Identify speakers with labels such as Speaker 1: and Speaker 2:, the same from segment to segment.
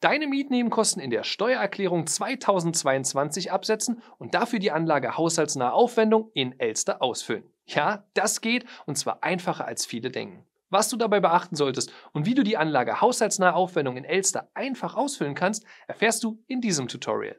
Speaker 1: Deine Mietnebenkosten in der Steuererklärung 2022 absetzen und dafür die Anlage haushaltsnahe Aufwendung in Elster ausfüllen. Ja, das geht und zwar einfacher als viele denken. Was du dabei beachten solltest und wie du die Anlage haushaltsnahe Aufwendung in Elster einfach ausfüllen kannst, erfährst du in diesem Tutorial.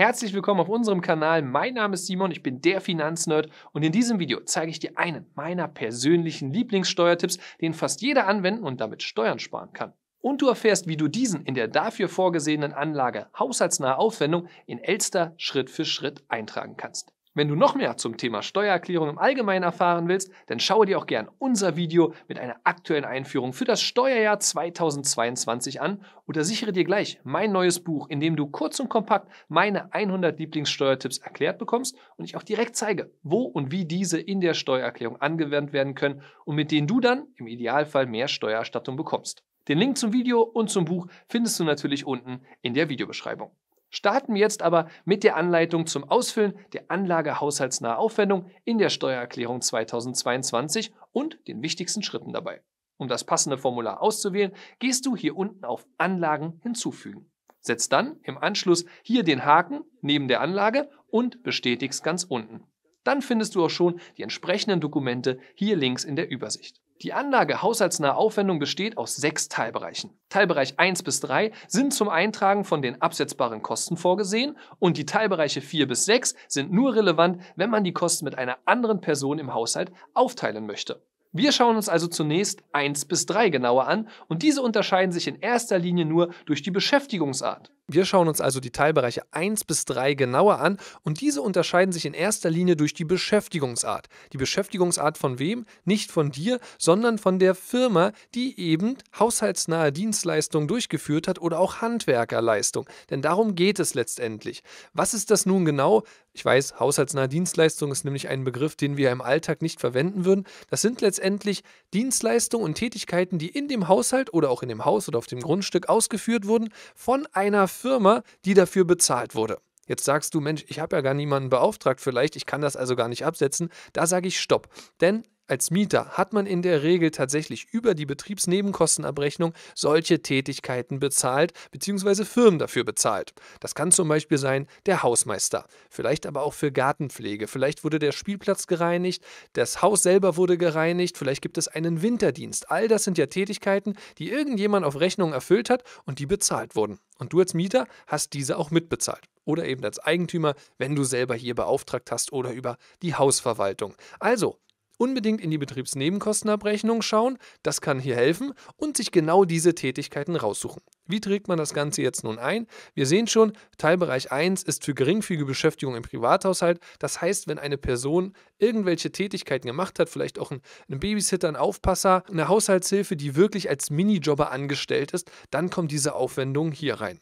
Speaker 1: Herzlich willkommen auf unserem Kanal. Mein Name ist Simon, ich bin der Finanznerd und in diesem Video zeige ich dir einen meiner persönlichen Lieblingssteuertipps, den fast jeder anwenden und damit Steuern sparen kann. Und du erfährst, wie du diesen in der dafür vorgesehenen Anlage haushaltsnahe Aufwendung in Elster Schritt für Schritt eintragen kannst. Wenn du noch mehr zum Thema Steuererklärung im Allgemeinen erfahren willst, dann schaue dir auch gern unser Video mit einer aktuellen Einführung für das Steuerjahr 2022 an oder sichere dir gleich mein neues Buch, in dem du kurz und kompakt meine 100 Lieblingssteuertipps erklärt bekommst und ich auch direkt zeige, wo und wie diese in der Steuererklärung angewandt werden können und mit denen du dann im Idealfall mehr Steuererstattung bekommst. Den Link zum Video und zum Buch findest du natürlich unten in der Videobeschreibung. Starten wir jetzt aber mit der Anleitung zum Ausfüllen der Anlage haushaltsnahe Aufwendung in der Steuererklärung 2022 und den wichtigsten Schritten dabei. Um das passende Formular auszuwählen, gehst du hier unten auf Anlagen hinzufügen. Setz dann im Anschluss hier den Haken neben der Anlage und bestätigst ganz unten. Dann findest du auch schon die entsprechenden Dokumente hier links in der Übersicht. Die Anlage haushaltsnahe Aufwendung besteht aus sechs Teilbereichen. Teilbereich 1 bis 3 sind zum Eintragen von den absetzbaren Kosten vorgesehen und die Teilbereiche 4 bis 6 sind nur relevant, wenn man die Kosten mit einer anderen Person im Haushalt aufteilen möchte. Wir schauen uns also zunächst 1 bis 3 genauer an und diese unterscheiden sich in erster Linie nur durch die Beschäftigungsart. Wir schauen uns also die Teilbereiche 1 bis 3 genauer an und diese unterscheiden sich in erster Linie durch die Beschäftigungsart. Die Beschäftigungsart von wem? Nicht von dir, sondern von der Firma, die eben haushaltsnahe Dienstleistungen durchgeführt hat oder auch Handwerkerleistung. Denn darum geht es letztendlich. Was ist das nun genau? Ich weiß, haushaltsnahe Dienstleistung ist nämlich ein Begriff, den wir im Alltag nicht verwenden würden. Das sind letztendlich Dienstleistungen und Tätigkeiten, die in dem Haushalt oder auch in dem Haus oder auf dem Grundstück ausgeführt wurden von einer Firma Firma, die dafür bezahlt wurde. Jetzt sagst du, Mensch, ich habe ja gar niemanden beauftragt vielleicht, ich kann das also gar nicht absetzen. Da sage ich Stopp. Denn als Mieter hat man in der Regel tatsächlich über die Betriebsnebenkostenabrechnung solche Tätigkeiten bezahlt bzw. Firmen dafür bezahlt. Das kann zum Beispiel sein der Hausmeister, vielleicht aber auch für Gartenpflege, vielleicht wurde der Spielplatz gereinigt, das Haus selber wurde gereinigt, vielleicht gibt es einen Winterdienst. All das sind ja Tätigkeiten, die irgendjemand auf Rechnung erfüllt hat und die bezahlt wurden. Und du als Mieter hast diese auch mitbezahlt oder eben als Eigentümer, wenn du selber hier beauftragt hast oder über die Hausverwaltung. Also, unbedingt in die Betriebsnebenkostenabrechnung schauen, das kann hier helfen und sich genau diese Tätigkeiten raussuchen. Wie trägt man das Ganze jetzt nun ein? Wir sehen schon, Teilbereich 1 ist für geringfügige Beschäftigung im Privathaushalt. Das heißt, wenn eine Person irgendwelche Tätigkeiten gemacht hat, vielleicht auch einen Babysitter, einen Aufpasser, eine Haushaltshilfe, die wirklich als Minijobber angestellt ist, dann kommt diese Aufwendung hier rein.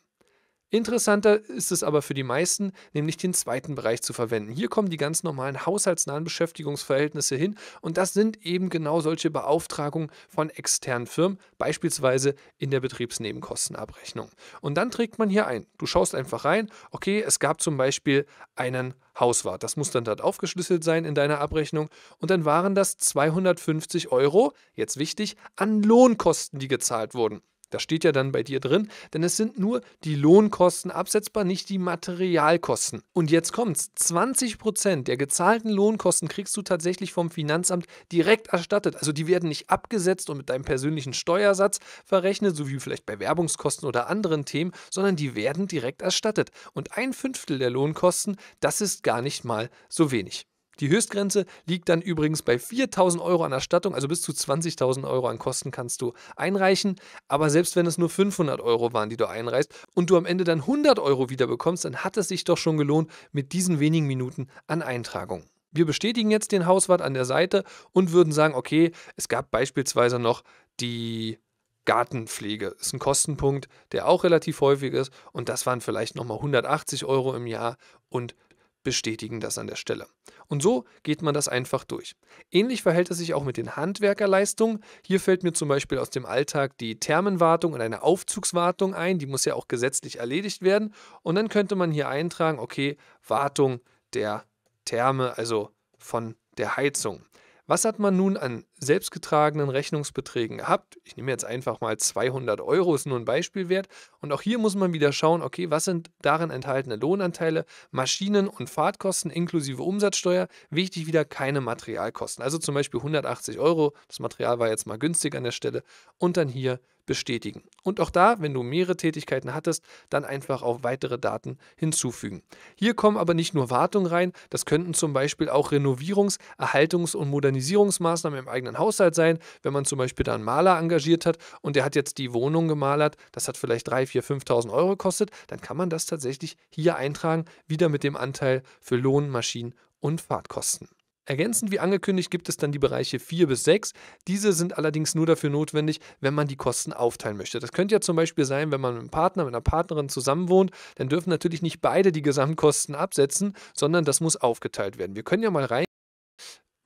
Speaker 1: Interessanter ist es aber für die meisten, nämlich den zweiten Bereich zu verwenden. Hier kommen die ganz normalen haushaltsnahen Beschäftigungsverhältnisse hin und das sind eben genau solche Beauftragungen von externen Firmen, beispielsweise in der Betriebsnebenkostenabrechnung. Und dann trägt man hier ein. Du schaust einfach rein, okay, es gab zum Beispiel einen Hauswart. Das muss dann dort aufgeschlüsselt sein in deiner Abrechnung. Und dann waren das 250 Euro, jetzt wichtig, an Lohnkosten, die gezahlt wurden. Das steht ja dann bei dir drin, denn es sind nur die Lohnkosten absetzbar, nicht die Materialkosten. Und jetzt kommt's: 20 Prozent der gezahlten Lohnkosten kriegst du tatsächlich vom Finanzamt direkt erstattet. Also die werden nicht abgesetzt und mit deinem persönlichen Steuersatz verrechnet, so wie vielleicht bei Werbungskosten oder anderen Themen, sondern die werden direkt erstattet. Und ein Fünftel der Lohnkosten, das ist gar nicht mal so wenig. Die Höchstgrenze liegt dann übrigens bei 4.000 Euro an Erstattung, also bis zu 20.000 Euro an Kosten kannst du einreichen. Aber selbst wenn es nur 500 Euro waren, die du einreichst und du am Ende dann 100 Euro wieder bekommst, dann hat es sich doch schon gelohnt mit diesen wenigen Minuten an Eintragung. Wir bestätigen jetzt den Hauswart an der Seite und würden sagen, okay, es gab beispielsweise noch die Gartenpflege. Das Ist ein Kostenpunkt, der auch relativ häufig ist und das waren vielleicht nochmal 180 Euro im Jahr und bestätigen das an der Stelle. Und so geht man das einfach durch. Ähnlich verhält es sich auch mit den Handwerkerleistungen. Hier fällt mir zum Beispiel aus dem Alltag die Thermenwartung und eine Aufzugswartung ein. Die muss ja auch gesetzlich erledigt werden. Und dann könnte man hier eintragen, okay, Wartung der Therme, also von der Heizung. Was hat man nun an selbstgetragenen Rechnungsbeträgen gehabt? Ich nehme jetzt einfach mal 200 Euro, ist nur ein Beispielwert. Und auch hier muss man wieder schauen, okay, was sind darin enthaltene Lohnanteile, Maschinen- und Fahrtkosten inklusive Umsatzsteuer. Wichtig wieder keine Materialkosten. Also zum Beispiel 180 Euro, das Material war jetzt mal günstig an der Stelle. Und dann hier bestätigen. Und auch da, wenn du mehrere Tätigkeiten hattest, dann einfach auf weitere Daten hinzufügen. Hier kommen aber nicht nur Wartungen rein, das könnten zum Beispiel auch Renovierungs-, Erhaltungs- und Modernisierungsmaßnahmen im eigenen Haushalt sein, wenn man zum Beispiel da einen Maler engagiert hat und der hat jetzt die Wohnung gemalert, das hat vielleicht 3, 4, 5.000 Euro gekostet, dann kann man das tatsächlich hier eintragen, wieder mit dem Anteil für Lohn, Maschinen und Fahrtkosten. Ergänzend wie angekündigt gibt es dann die Bereiche 4 bis 6. Diese sind allerdings nur dafür notwendig, wenn man die Kosten aufteilen möchte. Das könnte ja zum Beispiel sein, wenn man mit einem Partner, mit einer Partnerin zusammenwohnt, dann dürfen natürlich nicht beide die Gesamtkosten absetzen, sondern das muss aufgeteilt werden. Wir können ja mal rein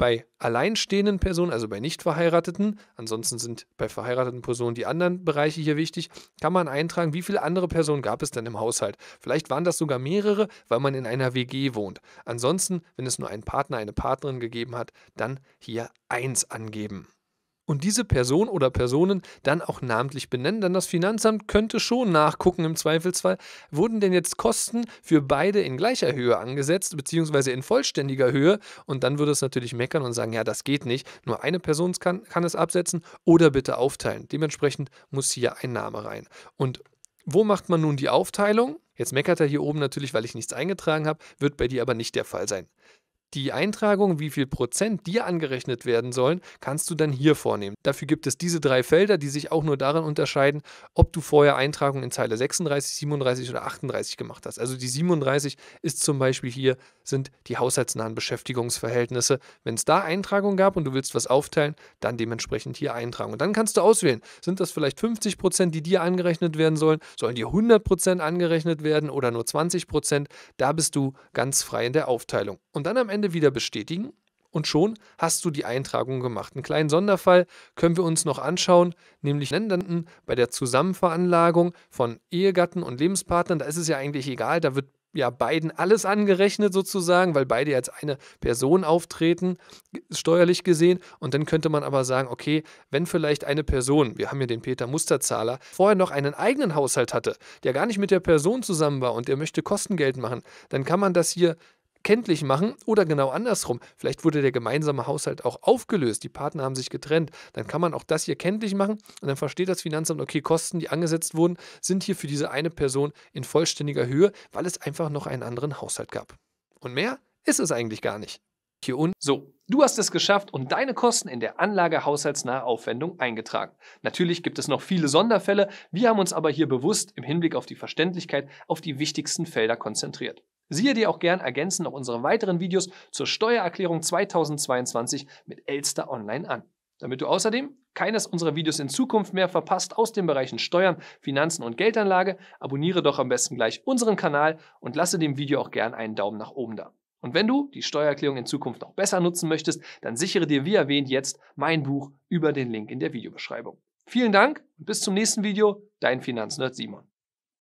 Speaker 1: bei alleinstehenden Personen, also bei nicht verheirateten, ansonsten sind bei verheirateten Personen die anderen Bereiche hier wichtig, kann man eintragen, wie viele andere Personen gab es denn im Haushalt. Vielleicht waren das sogar mehrere, weil man in einer WG wohnt. Ansonsten, wenn es nur einen Partner, eine Partnerin gegeben hat, dann hier eins angeben und diese Person oder Personen dann auch namentlich benennen, denn das Finanzamt könnte schon nachgucken im Zweifelsfall, wurden denn jetzt Kosten für beide in gleicher Höhe angesetzt, beziehungsweise in vollständiger Höhe und dann würde es natürlich meckern und sagen, ja, das geht nicht, nur eine Person kann, kann es absetzen oder bitte aufteilen. Dementsprechend muss hier ein Name rein. Und wo macht man nun die Aufteilung? Jetzt meckert er hier oben natürlich, weil ich nichts eingetragen habe, wird bei dir aber nicht der Fall sein. Die Eintragung, wie viel Prozent dir angerechnet werden sollen, kannst du dann hier vornehmen. Dafür gibt es diese drei Felder, die sich auch nur darin unterscheiden, ob du vorher Eintragungen in Zeile 36, 37 oder 38 gemacht hast. Also die 37 ist zum Beispiel hier, sind die haushaltsnahen Beschäftigungsverhältnisse. Wenn es da Eintragungen gab und du willst was aufteilen, dann dementsprechend hier eintragen. Und dann kannst du auswählen, sind das vielleicht 50 Prozent, die dir angerechnet werden sollen, sollen dir 100 Prozent angerechnet werden oder nur 20 Prozent. Da bist du ganz frei in der Aufteilung. Und dann am Ende Ende wieder bestätigen und schon hast du die Eintragung gemacht. Einen kleinen Sonderfall können wir uns noch anschauen, nämlich Ländern bei der Zusammenveranlagung von Ehegatten und Lebenspartnern. Da ist es ja eigentlich egal, da wird ja beiden alles angerechnet sozusagen, weil beide als eine Person auftreten, steuerlich gesehen. Und dann könnte man aber sagen, okay, wenn vielleicht eine Person, wir haben hier den Peter Musterzahler, vorher noch einen eigenen Haushalt hatte, der gar nicht mit der Person zusammen war und der möchte Kostengeld machen, dann kann man das hier kenntlich machen oder genau andersrum. Vielleicht wurde der gemeinsame Haushalt auch aufgelöst, die Partner haben sich getrennt. Dann kann man auch das hier kenntlich machen und dann versteht das Finanzamt, okay, Kosten, die angesetzt wurden, sind hier für diese eine Person in vollständiger Höhe, weil es einfach noch einen anderen Haushalt gab. Und mehr ist es eigentlich gar nicht. Hier unten. So, du hast es geschafft und deine Kosten in der Anlage haushaltsnahe Aufwendung eingetragen. Natürlich gibt es noch viele Sonderfälle, wir haben uns aber hier bewusst im Hinblick auf die Verständlichkeit auf die wichtigsten Felder konzentriert. Siehe dir auch gern ergänzend noch unsere weiteren Videos zur Steuererklärung 2022 mit Elster Online an. Damit du außerdem keines unserer Videos in Zukunft mehr verpasst aus den Bereichen Steuern, Finanzen und Geldanlage, abonniere doch am besten gleich unseren Kanal und lasse dem Video auch gern einen Daumen nach oben da. Und wenn du die Steuererklärung in Zukunft noch besser nutzen möchtest, dann sichere dir wie erwähnt jetzt mein Buch über den Link in der Videobeschreibung. Vielen Dank und bis zum nächsten Video, dein Finanznerd Simon.